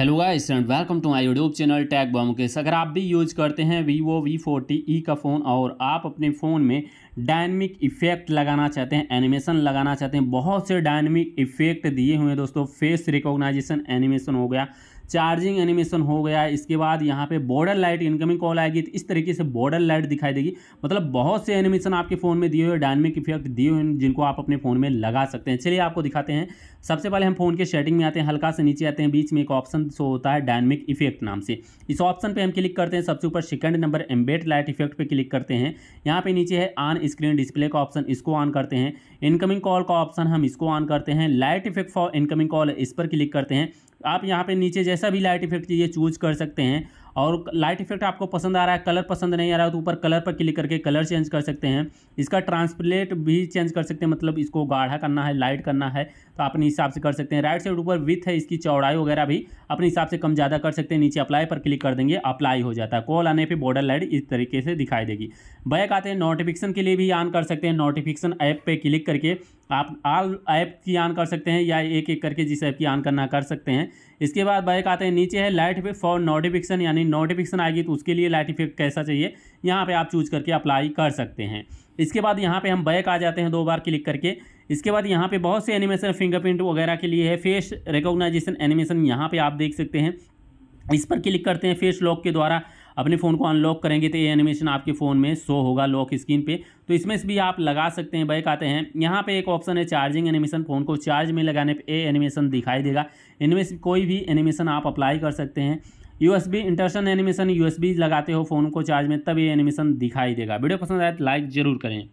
hello guys and welcome to my YouTube channel tag bomb के अगर आप भी यूज करते हैं वीवो वी फोर्टी ई का फ़ोन और आप अपने फ़ोन में डायनमिक इफ़ेक्ट लगाना चाहते हैं एनिमेशन लगाना चाहते हैं बहुत से डायनमिक इफ़ेक्ट दिए हुए हैं दोस्तों फेस रिकॉग्नाइजेशन एनिमेशन हो गया चार्जिंग एनिमेशन हो गया इसके बाद यहाँ पे बॉर्डर लाइट इनकमिंग कॉल आएगी तो इस तरीके से बॉर्डर लाइट दिखाई देगी मतलब बहुत से एनिमेशन आपके फ़ोन में दिए हुए डायनमिक इफेक्ट दिए हुए जिनको आप अपने फ़ोन में लगा सकते हैं चलिए आपको दिखाते हैं सबसे पहले हम फ़ोन के सेटिंग में आते हैं हल्का से नीचे आते हैं बीच में एक ऑप्शन शो होता है डायनमिक इफेक्ट नाम से इस ऑप्शन पर हम क्लिक करते हैं सबसे ऊपर second number embed light effect पर क्लिक करते हैं यहाँ पर नीचे है ऑन स्क्रीन डिस्प्ले का ऑप्शन इसको ऑन करते हैं इनकमिंग कॉल का ऑप्शन हम इसको ऑन करते हैं light effect for incoming call इस पर क्लिक करते हैं आप यहाँ पे नीचे जैसा भी लाइट इफेक्ट चाहिए चूज कर सकते हैं और लाइट इफेक्ट आपको पसंद आ रहा है कलर पसंद नहीं आ रहा है तो ऊपर कलर पर क्लिक करके कलर चेंज कर सकते हैं इसका ट्रांसप्लेट भी चेंज कर सकते हैं मतलब इसको गाढ़ा करना है लाइट करना है तो अपने हिसाब से कर सकते हैं राइट साइड ऊपर विथ है इसकी चौड़ाई वगैरह भी अपने हिसाब से कम ज़्यादा कर सकते हैं नीचे अप्लाई पर क्लिक कर देंगे अप्लाई हो जाता है कॉल आने पर बॉर्डर लाइट इस तरीके से दिखाई देगी बैक आते हैं नोटिफिकेशन के लिए भी ऑन कर सकते हैं नोटिफिकेशन ऐप पर क्लिक करके आप आल ऐप की ऑन कर सकते हैं या एक एक करके जिस ऐप की ऑन करना कर सकते हैं इसके बाद बैक आते हैं नीचे है लाइट फॉर नोटिफिकेशन यानी नोटिफिकेशन आएगी तो उसके लिए लाइट इफेक्ट कैसा चाहिए यहाँ पे आप चूज करके अप्लाई कर सकते हैं इसके बाद यहाँ पे हम बैक आ जाते हैं दो बार क्लिक करके इसके बाद यहाँ पे बहुत से एनिमेशन फिंगरप्रिंट वगैरह के लिए है फेस रिकोगनाइजेशन एनिमेशन यहाँ पे आप देख सकते हैं इस पर क्लिक करते हैं फेस लॉक के द्वारा अपने फ़ोन को अनलॉक करेंगे तो ये एनिमेशन आपके फ़ोन में शो होगा लॉक स्क्रीन पे तो इसमें से भी आप लगा सकते हैं बैक आते हैं यहाँ पे एक ऑप्शन है चार्जिंग एनिमेशन फ़ोन को चार्ज में लगाने पे ये एनिमेशन दिखाई देगा इनमें से कोई भी एनिमेशन आप अप्लाई कर सकते हैं यूएसबी इंटरसन एनिमेशन यूएसबी लगाते हो फ़ोन को चार्ज में तब ये एनिमेशन दिखाई देगा वीडियो पसंद आए तो लाइक ज़रूर करें